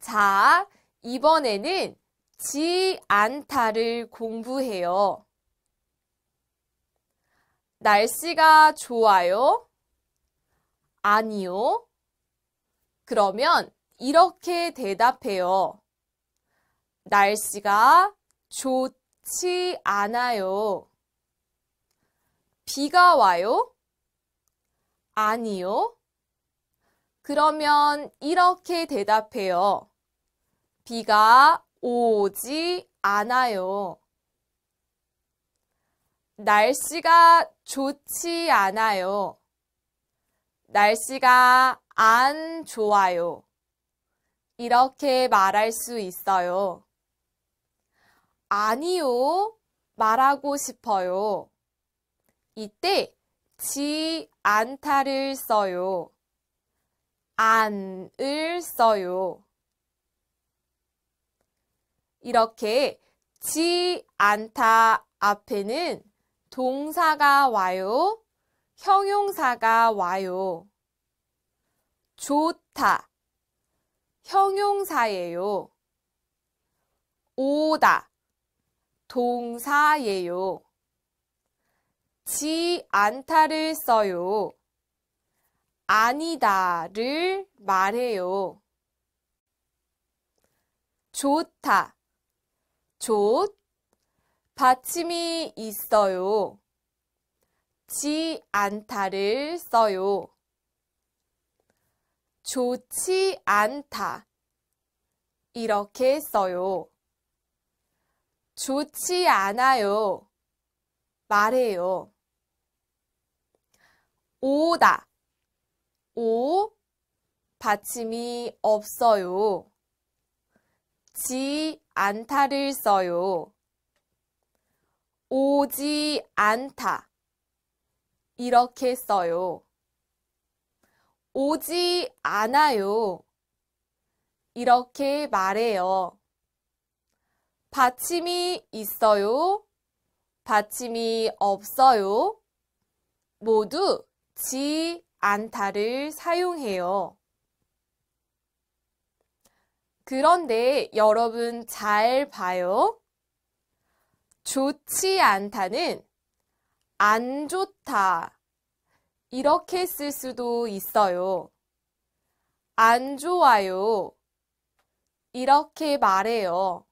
자, 이번에는 지 않다를 공부해요. 날씨가 좋아요? 아니요. 그러면 이렇게 대답해요. 날씨가 좋지 않아요. 비가 와요? 아니요. 그러면 이렇게 대답해요. 비가 오지 않아요. 날씨가 좋지 않아요. 날씨가 안 좋아요. 이렇게 말할 수 있어요. 아니요. 말하고 싶어요. 이때 지 않다를 써요. 안을 써요. 이렇게 지 않다 앞에는 동사가 와요, 형용사가 와요. 좋다, 형용사예요. 오다, 동사예요. 지 않다를 써요. 아니다를 말해요. 좋다. 좋. 받침이 있어요. 지 않다를 써요. 좋지 않다. 이렇게 써요. 좋지 않아요. 말해요. 오다. 오. 받침이 없어요. 지 않다를 써요. 오지 않다. 이렇게 써요. 오지 않아요. 이렇게 말해요. 받침이 있어요. 받침이 없어요. 모두 지 않다를 사용해요. 그런데 여러분 잘 봐요. 좋지 않다는 안 좋다 이렇게 쓸 수도 있어요. 안 좋아요 이렇게 말해요.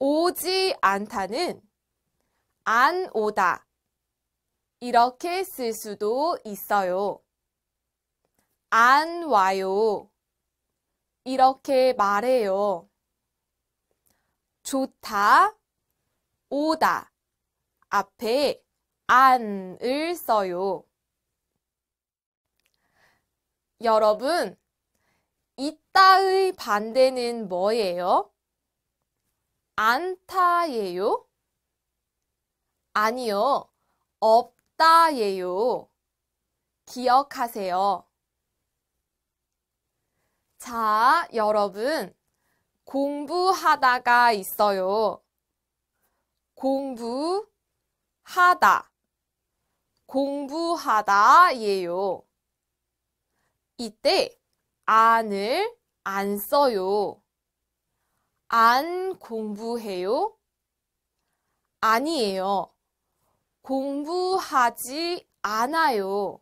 오지 않다는 안 오다 이렇게 쓸 수도 있어요. 안 와요 이렇게 말해요. 좋다, 오다 앞에 안을 써요. 여러분, 있다의 반대는 뭐예요? 안타예요? 아니요, 없다예요. 기억하세요. 자, 여러분. 공부하다가 있어요. 공부하다. 공부하다예요. 이때 안을 안 써요. 안 공부해요? 아니에요. 공부하지 않아요.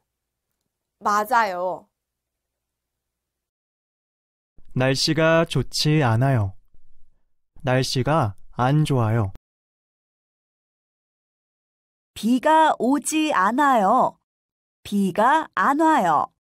맞아요. 날씨가 좋지 않아요. 날씨가 안 좋아요. 비가 오지 않아요. 비가 안 와요.